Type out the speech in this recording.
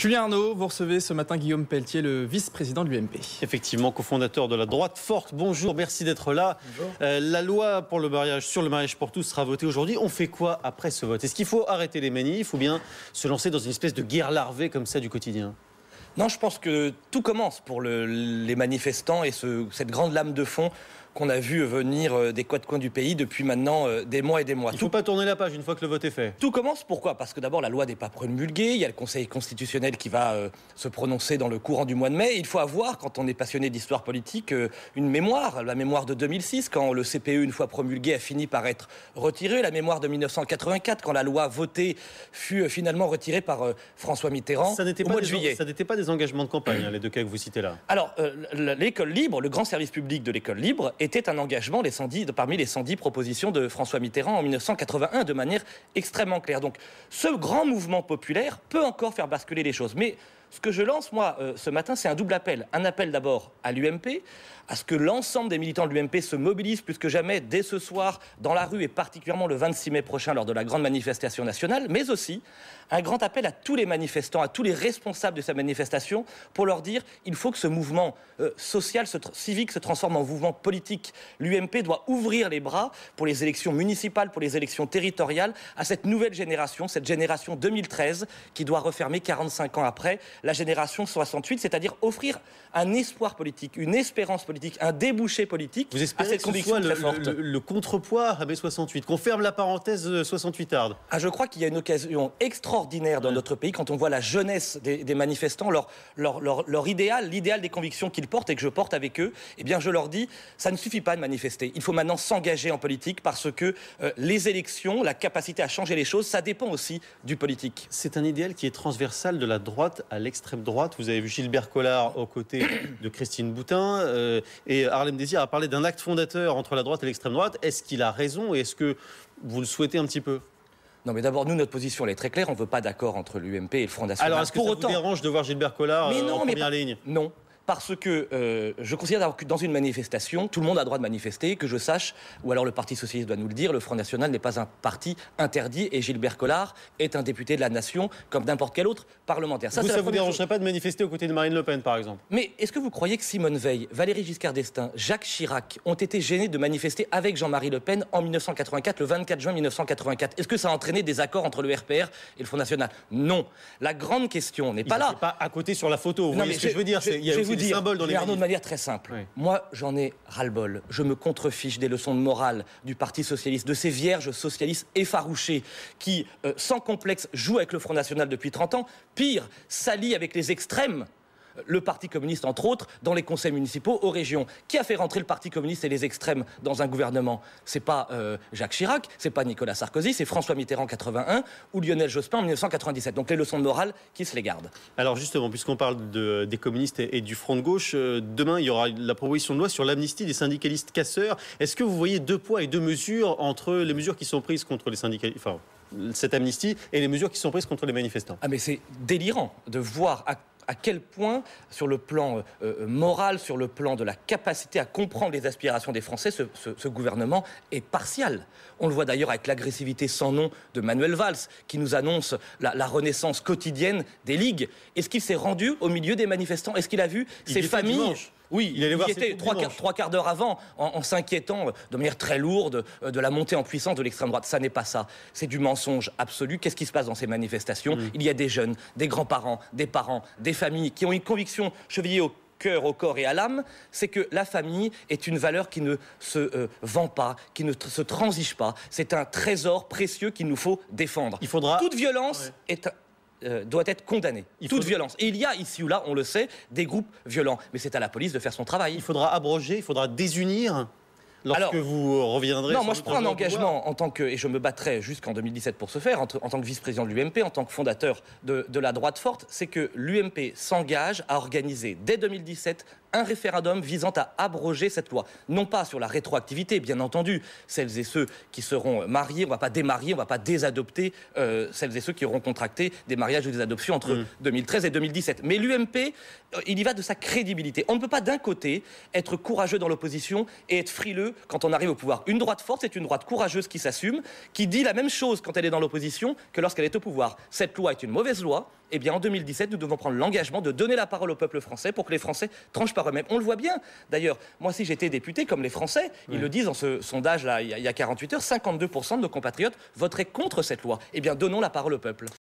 Julien Arnaud, vous recevez ce matin Guillaume Pelletier, le vice-président de l'UMP. Effectivement, cofondateur de la droite forte. Bonjour, merci d'être là. Euh, la loi pour le mariage, sur le mariage pour tous sera votée aujourd'hui. On fait quoi après ce vote Est-ce qu'il faut arrêter les manifs ou bien se lancer dans une espèce de guerre larvée comme ça du quotidien non, je pense que tout commence pour les manifestants et ce, cette grande lame de fond qu'on a vu venir euh, des quatre coins du pays depuis maintenant euh, des mois et des mois. Il ne faut pas tourner la page une fois que le vote est fait. Tout commence pourquoi Parce que d'abord la loi n'est pas promulguée, il y a le Conseil constitutionnel qui va euh, se prononcer dans le courant du mois de mai. Il faut avoir, quand on est passionné d'histoire politique, une mémoire, la mémoire de 2006, quand le CPE, une fois promulgué, a fini par être retiré, la mémoire de 1984, quand la loi votée fut finalement retirée par François Mitterrand ça n'était au pas mois de juillet. Ça n'était pas des engagements de campagne, hein, les deux cas que vous citez là. Alors, l'école libre, le grand service public de l'école libre, est était un engagement les 110, parmi les 110 propositions de François Mitterrand en 1981 de manière extrêmement claire. Donc ce grand mouvement populaire peut encore faire basculer les choses. Mais ce que je lance, moi, euh, ce matin, c'est un double appel. Un appel d'abord à l'UMP, à ce que l'ensemble des militants de l'UMP se mobilisent plus que jamais dès ce soir dans la rue et particulièrement le 26 mai prochain lors de la grande manifestation nationale, mais aussi un grand appel à tous les manifestants, à tous les responsables de cette manifestation pour leur dire il faut que ce mouvement euh, social, civique se transforme en mouvement politique. L'UMP doit ouvrir les bras pour les élections municipales, pour les élections territoriales, à cette nouvelle génération, cette génération 2013 qui doit refermer 45 ans après la génération 68, c'est-à-dire offrir un espoir politique, une espérance politique, un débouché politique. Vous espérez cette que ce soit le, contrepoids à 68, qu'on ferme la parenthèse 68 euh, arde ah, Je crois qu'il y a une occasion extraordinaire dans notre pays quand on voit la jeunesse des, manifestants, leur, idéal, l'idéal des convictions qu'ils portent et que je porte avec eux. Eh bien, je leur dis, ça ne suffit pas de manifester. Il faut maintenant s'engager en politique parce que euh, les élections, la capacité à changer les choses, ça dépend aussi du politique. C'est un idéal qui est transversal de la droite à l'extrême extrême droite. Vous avez vu Gilbert Collard aux côtés de Christine Boutin. Euh, et Harlem Désir a parlé d'un acte fondateur entre la droite et l'extrême droite. Est-ce qu'il a raison et est-ce que vous le souhaitez un petit peu non, mais d'abord, nous, notre position, elle est très claire. On ne veut pas d'accord entre l'UMP et le Front National. Alors, est-ce que ça autant... vous dérange de voir Gilbert Collard euh, en première ligne Non parce que euh, je considère que dans une manifestation, tout le monde a droit de manifester, que je sache, ou alors le Parti Socialiste doit nous le dire, le Front National n'est pas un parti interdit, et Gilbert Collard est un député de la nation, comme n'importe quel autre parlementaire. Ça, vous, ça vous dérangerait pas de manifester aux côtés de Marine Le Pen, par exemple Mais est-ce que vous croyez que Simone Veil, Valérie Giscard d'Estaing, Jacques Chirac ont été gênés de manifester avec Jean-Marie Le Pen en 1984, le 24 juin 1984 Est-ce que ça a entraîné des accords entre le RPR et le Front National Non. La grande question n'est pas là. pas à côté sur la photo. ce que je, veux dire Arnaud, de manière très simple, moi j'en ai ras-le-bol. Je me contrefiche des leçons de morale du Parti Socialiste, de ces vierges socialistes effarouchées qui, euh, sans complexe, jouent avec le Front National depuis 30 ans. Pire, s'allient avec les extrêmes le Parti communiste, entre autres, dans les conseils municipaux aux régions. Qui a fait rentrer le Parti communiste et les extrêmes dans un gouvernement C'est pas euh, Jacques Chirac, c'est pas Nicolas Sarkozy, c'est François Mitterrand 81 ou Lionel Jospin en 1997. Donc les leçons de morale, qui se les garde Alors justement, puisqu'on parle des communistes et, du front de gauche, euh, demain il y aura la proposition de loi sur l'amnistie des syndicalistes casseurs. Est-ce que vous voyez deux poids et deux mesures entre les mesures qui sont prises contre les syndicalistes enfin, cette amnistie et les mesures qui sont prises contre les manifestants. Ah mais c'est délirant de voir à quel point, sur le plan euh, euh, moral, sur le plan de la capacité à comprendre les aspirations des Français, ce, gouvernement est partial. On le voit d'ailleurs avec l'agressivité sans nom de Manuel Valls, qui nous annonce la, renaissance quotidienne des ligues. Est-ce qu'il s'est rendu au milieu des manifestants Est-ce qu'il a vu ses familles oui, il, allait voir était trois, quarts, d'heure avant en, s'inquiétant de manière très lourde de la montée en puissance de l'extrême droite. Ça n'est pas ça. C'est du mensonge absolu. Qu'est-ce qui se passe dans ces manifestations mmh. Il y a des jeunes, des grands-parents, des parents, des familles qui ont une conviction chevillée au cœur, au corps et à l'âme, c'est que la famille est une valeur qui ne se euh, vend pas, qui ne se transige pas. C'est un trésor précieux qu'il nous faut défendre. Il faudra... Toute violence est euh, doit être condamné. Toute violence. Et il y a ici ou là, on le sait, des groupes violents. Mais c'est à la police de faire son travail. Il faudra abroger, il faudra désunir Lorsque vous reviendrez. Non, moi je prends un engagement en tant que et je me battrai jusqu'en 2017 pour ce faire en, tant que vice-président de l'UMP, en tant que fondateur de, de la droite forte, c'est que l'UMP s'engage à organiser dès 2017 un référendum visant à abroger cette loi. Non pas sur la rétroactivité, bien entendu. Celles et ceux qui seront mariés, on ne va pas démarier, on ne va pas désadopter euh, celles et ceux qui auront contracté des mariages ou des adoptions entre 2013 mm. et 2017. Mais l'UMP, euh, il y va de sa crédibilité. On ne peut pas d'un côté être courageux dans l'opposition et être frileux quand on arrive au pouvoir. Une droite forte, c'est une droite courageuse qui s'assume, qui dit la même chose quand elle est dans l'opposition que lorsqu'elle est au pouvoir. Cette loi est une mauvaise loi. Eh bien, en 2017, nous devons prendre l'engagement de donner la parole au peuple français pour que les Français tranchent on le voit bien. D'ailleurs, moi, si j'étais député, comme les Français, ils le disent dans ce sondage-là, il y a 48 heures, 52% de nos compatriotes voteraient contre cette loi. Eh bien, donnons la parole au peuple.